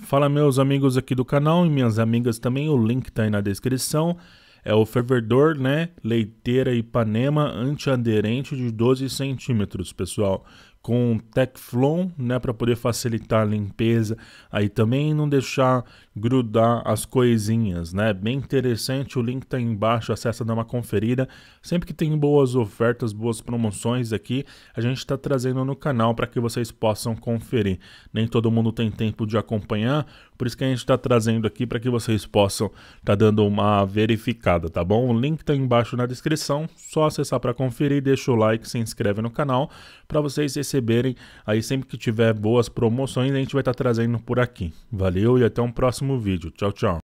Fala meus amigos aqui do canal e minhas amigas também, o link tá aí na descrição. É o fervedor, né, leiteira Ipanema antiaderente de 12 centímetros, pessoal, com Teflon, né, para poder facilitar a limpeza, aí também não deixar grudar as coisinhas, né? Bem interessante, o link tá embaixo, acessa dá uma conferida. Sempre que tem boas ofertas, boas promoções aqui, a gente está trazendo no canal para que vocês possam conferir. Nem todo mundo tem tempo de acompanhar, por isso que a gente está trazendo aqui para que vocês possam tá dando uma verificada, tá bom? O link tá embaixo na descrição, só acessar para conferir, deixa o like, se inscreve no canal para vocês receberem. Aí sempre que tiver boas promoções, a gente vai estar tá trazendo por aqui. Valeu e até um próximo vídeo. Tchau, tchau.